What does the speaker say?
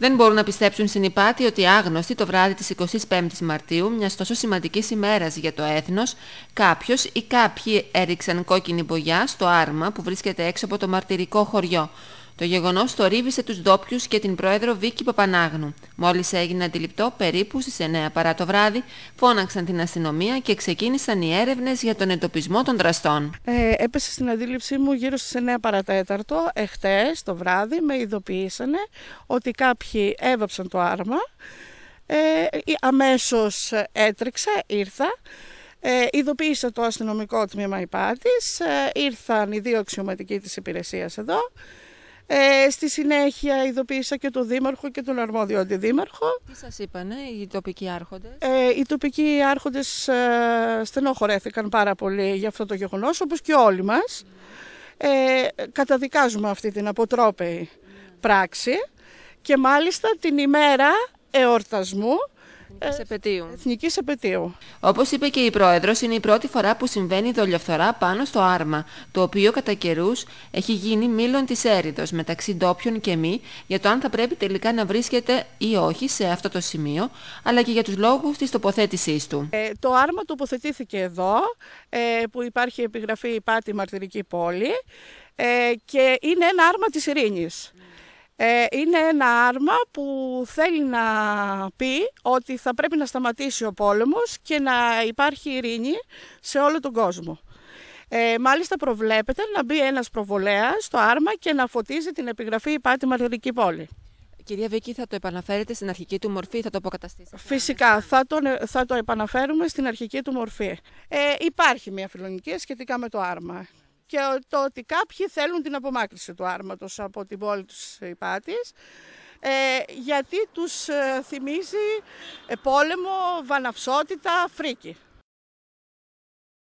Δεν μπορούν να πιστέψουν συνυπάτη ότι άγνωστοι το βράδυ της 25ης Μαρτίου, μιας τόσο σημαντικής ημέρας για το έθνος, κάποιος ή κάποιοι έριξαν κόκκινη μπογιά στο άρμα που βρίσκεται έξω από το μαρτυρικό χωριό, το γεγονός ρίβησε τους ντόπιους και την πρόεδρο Βίκη Παπανάγνου. Μόλις έγινε αντιληπτό, περίπου στις 9 παρά το βράδυ, φώναξαν την αστυνομία και ξεκίνησαν οι έρευνες για τον εντοπισμό των δραστών. Ε, έπεσε στην αντίληψή μου γύρω στις 9 παρατέταρτο, εχθές το βράδυ, με ειδοποιήσανε ότι κάποιοι έβαψαν το άρμα. Ε, αμέσως έτρεξα, ήρθα. Ε, ειδοποίησα το αστυνομικό τμήμα Υπάτης, ε, ήρθαν οι δύο αξιωματικοί της υπηρεσίας εδώ ε, στη συνέχεια ειδοποίησα και τον Δήμαρχο και τον αρμόδιο αντιδήμαρχο. Τι σας είπανε οι τοπικοί άρχοντες? Ε, οι τοπικοί άρχοντες ε, στενοχωρέθηκαν πάρα πολύ για αυτό το γεγονός, όπως και όλοι μας. Ε, καταδικάζουμε αυτή την αποτρόπαιη πράξη και μάλιστα την ημέρα εορτασμού Εθνικής επαιτίου. Εθνικής επαιτίου. Όπως είπε και η Πρόεδρος, είναι η πρώτη φορά που συμβαίνει δολιοφθορά πάνω στο άρμα, το οποίο κατά καιρούς έχει γίνει μήλον της έρηδος μεταξύ ντόπιων και μη, για το αν θα πρέπει τελικά να βρίσκεται ή όχι σε αυτό το σημείο, αλλά και για τους λόγους της τοποθέτησής του. Ε, το άρμα τοποθετήθηκε εδώ, ε, που υπάρχει επιγραφή Πάτη Μαρτυρική Πόλη, ε, και είναι ένα άρμα της ειρήνης. Ε, είναι ένα άρμα που θέλει να πει ότι θα πρέπει να σταματήσει ο πόλεμος και να υπάρχει ειρήνη σε όλο τον κόσμο. Ε, μάλιστα προβλέπεται να μπει ένας προβολέας στο άρμα και να φωτίζει την επιγραφή «Η Πάτη Μαρτυρική Πόλη». Κυρία Βίκη, θα το επαναφέρετε στην αρχική του μορφή, ή θα το αποκαταστήσετε. Φυσικά, θα το, θα το επαναφέρουμε στην αρχική του μορφή. Ε, υπάρχει μια φιλονική σχετικά με το άρμα και το ότι κάποιοι θέλουν την απομάκρυση του άρματος από την πόλη τους Υπάτης ε, γιατί τους ε, θυμίζει ε, πόλεμο, βαναυσότητα, φρίκη.